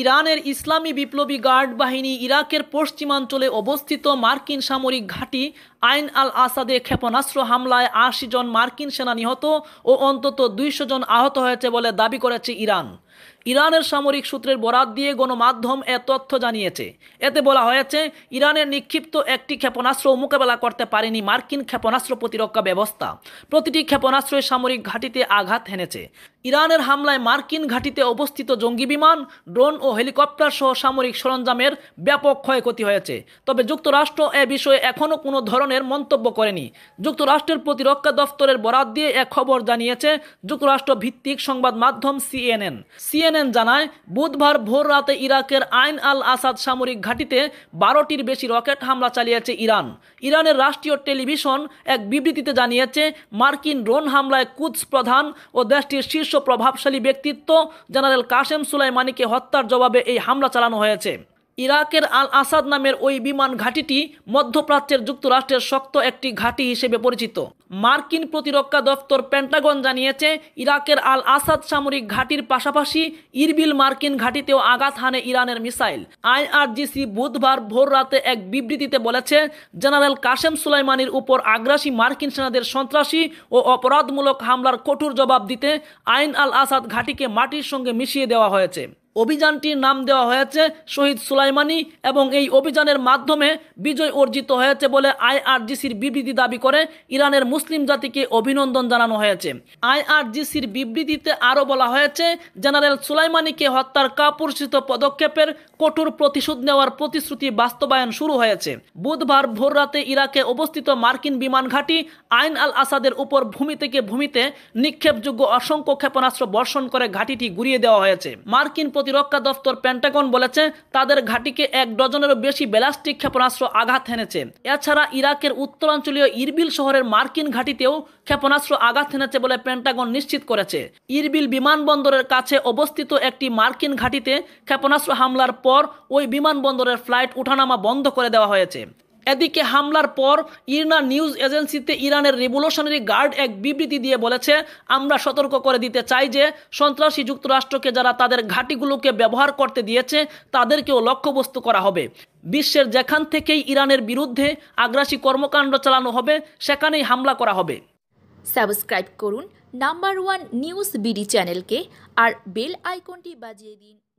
ইরানের ইসলামী বিপ্লবী গার্ড বাহিনী ইরাকের পশ্চিমাঞ্চলে অবস্থিত মার্কিন সামরিক ঘাঁটি আইন আল আসাদে ক্ষেপণাস্ত্র হামলায় আশি জন মার্কিন সেনা নিহত ও অন্তত দুইশো জন আহত হয়েছে বলে দাবি করেছে ইরান ইরানের সামরিক সূত্রের বরাত দিয়ে গণমাধ্যম এ তথ্য জানিয়েছে এতে বলা হয়েছে ইরানের নিক্ষিপ্ত একটি ক্ষেপণাস্ত্র মোকাবেলা করতে পারেনি মার্কিন ক্ষেপণাস্ত্র প্রতিরক্ষা ব্যবস্থা প্রতিটি ক্ষেপণাস্ত্রের সামরিক ঘাঁটিতে আঘাত হেনেছে ইরানের হামলায় মার্কিন ঘাঁটিতে অবস্থিত জঙ্গি বিমান ড্রোন ও হেলিকপ্টার সহ সামরিক সরঞ্জামের ব্যাপক ক্ষয়ক্ষতি হয়েছে তবে যুক্তরাষ্ট্র এ বিষয়ে এখনও কোনো ধরনের মন্তব্য করেনি যুক্তরাষ্ট্রের প্রতিরক্ষা দফতরের বরাত দিয়ে এক খবর জানিয়েছে যুক্তরাষ্ট্র ভিত্তিক সংবাদ মাধ্যম সিএনএন সিএনএন জানায় বুধবার ভোর রাতে ইরাকের আইন আল আসাদ সামরিক ঘাঁটিতে বারোটির বেশি রকেট হামলা চালিয়েছে ইরান ইরানের রাষ্ট্রীয় টেলিভিশন এক বিবৃতিতে জানিয়েছে মার্কিন ড্রোন হামলায় কুদস প্রধান ও দেশটির শীর্ষ প্রভাবশালী ব্যক্তিত্ব জেনারেল কাশেম সুলাইমানিকে হত্যার জবাবে এই হামলা চালানো হয়েছে ইরাকের আল আসাদ নামের ওই বিমান ঘাঁটিটি মধ্যপ্রাচ্যের যুক্তরাষ্ট্রের শক্ত একটি ঘাঁটি হিসেবে পরিচিত মার্কিন প্রতিরক্ষা দপ্তর পেন্টাগন জানিয়েছে ইরাকের আল আসাদ সামরিক ঘাঁটির পাশাপাশি ইরবিল মার্কিন ঘাঁটিতেও আঘাত হানে ইরানের মিসাইল আইআরজিসি বুধবার ভোর রাতে এক বিবৃতিতে বলেছে জেনারেল কাশেম সুলাইমানির উপর আগ্রাসী মার্কিন সেনাদের সন্ত্রাসী ও অপরাধমূলক হামলার কঠোর জবাব দিতে আইন আল আসাদ ঘাঁটিকে মাটির সঙ্গে মিশিয়ে দেওয়া হয়েছে অভিযানটির নাম দেওয়া হয়েছে শহীদ সুলাইমানি এবং এই অভিযানের মাধ্যমে বিজয় অর্জিত হয়েছে বলে আইআরজিসির বিবৃতি দাবি করে ইরানের মুসলিম জাতিকে অভিনন্দন জানানো হয়েছে আইআরজিসির বিবৃতিতে আরও বলা হয়েছে জেনারেল সুলাইমানিকে হত্যার কাপুরসিত পদক্ষেপের কঠোর প্রতিশোধ নেওয়ার প্রতিশ্রুতি বাস্তবায়ন শুরু হয়েছে বুধবার ভোর রাতে ইরাকে অবস্থিত মার্কিন বিমান ঘাঁটি আইন আল আসাদের উপর ভূমি থেকে ভূমিতে নিক্ষেপযোগ্য অসংখ্য ক্ষেপণাস্ত্র বর্ষণ করে ঘাঁটিটি গুড়িয়ে দেওয়া হয়েছে মার্কিন প্রতিরক্ষা দপ্তর প্যান্টাগন বলেছে তাদের ঘাঁটিকে এক ডজনেরও বেশি ব্যালাস্টিক ক্ষেপণাস্ত্র আঘাত হেনেছে এছাড়া ইরাকের উত্তরাঞ্চলীয় ইরবিল শহরের মার্কিন ঘাঁটিতেও ক্ষেপণাস্ত্র আঘাত হেনেছে বলে প্যান্টাগন নিশ্চিত করেছে ইরবিল বিমানবন্দরের কাছে অবস্থিত একটি মার্কিন ঘাঁটিতে ক্ষেপণাস্ত্র হামলার পর ওই বিমানবন্দরের ফ্লাইট উঠানামা বন্ধ করে দেওয়া হয়েছে এদিকে হামলার পর ইরনা নিউজ এজেন্সিতে ইরানের রেভলিউশনারি গার্ড এক বিবৃতি দিয়ে বলেছে আমরা সতর্ক করে দিতে চাই যে সন্ত্রাসী যুক্তরাষ্ট্রকে যারা তাদের ঘাঁটিগুলোকে ব্যবহার করতে দিয়েছে তাদেরকেও লক্ষ্যবস্তু করা হবে বিশ্বের যেখান থেকেই ইরানের বিরুদ্ধে আগ্রাসী কর্মকাণ্ড চালানো হবে সেখানেই হামলা করা হবে সাবস্ক্রাইব করুন নাম্বার ওয়ান নিউজ বিডি চ্যানেলকে আর বেল আইকনটি বাজিয়ে দিন